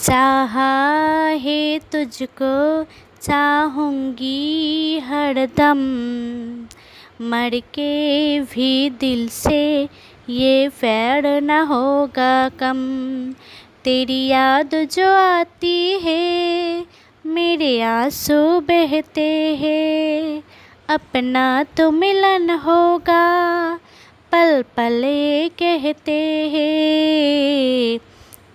चाहा है तुझको चाहूँगी हरदम मर के भी दिल से ये फैर न होगा कम तेरी याद जो आती है मेरे आंसू बहते हैं अपना तो मिलन होगा पल पले कहते हैं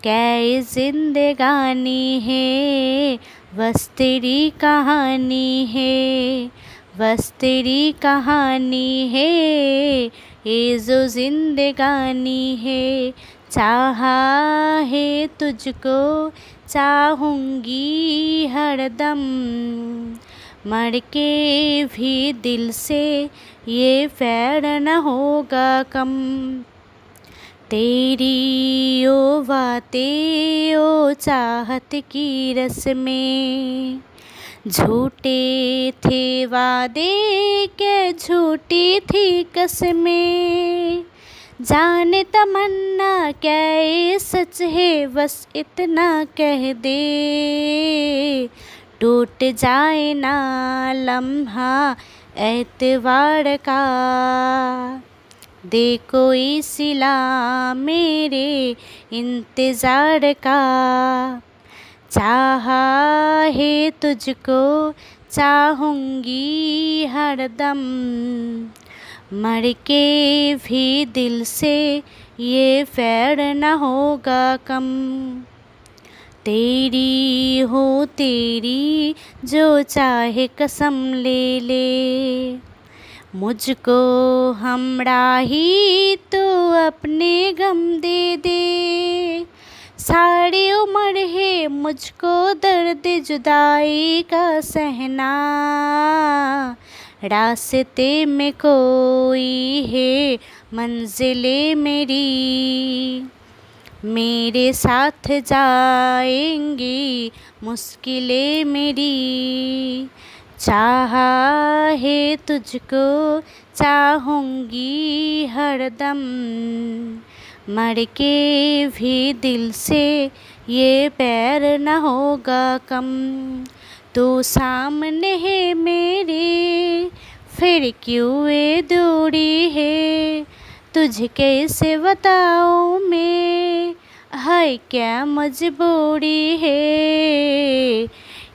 कै जिंदगानी है बस तेरी कहानी है बस तेरी कहानी है ये जो जिंदगानी है चाहा है तुझको चाहूँगी हरदम मर के भी दिल से ये फैर न होगा कम तेरी ओ वाते ओ चाहत की रस में झूठे थे वादे के झूठी थी कसमें जान तमन्ना क्या ये सच है बस इतना कह दे टूट जाए ना लम्हा एतवार का देखो कोई मेरे इंतज़ार का चाहा है तुझको चाहूँगी हरदम मर के भी दिल से ये फैर न होगा कम तेरी हो तेरी जो चाहे कसम ले ले मुझको हमरा ही तो अपने गम दे दे सारी उम्र है मुझको दर्द जुदाई का सहना रास्ते में कोई है मंजिले मेरी मेरे साथ जाएंगी मुश्किलें मेरी चाहा है तुझको चाहूंगी हरदम मर के भी दिल से ये पैर न होगा कम तो सामने है मेरे फिर क्यों ये दूरी है तुझे कैसे बताऊँ मैं है क्या मजबूरी है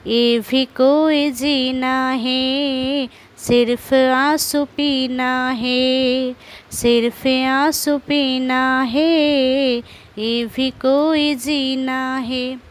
ये भी कोई जीना है सिर्फ आंसू पीना है सिर्फ आंसू पीना है ये भी कोई जीना है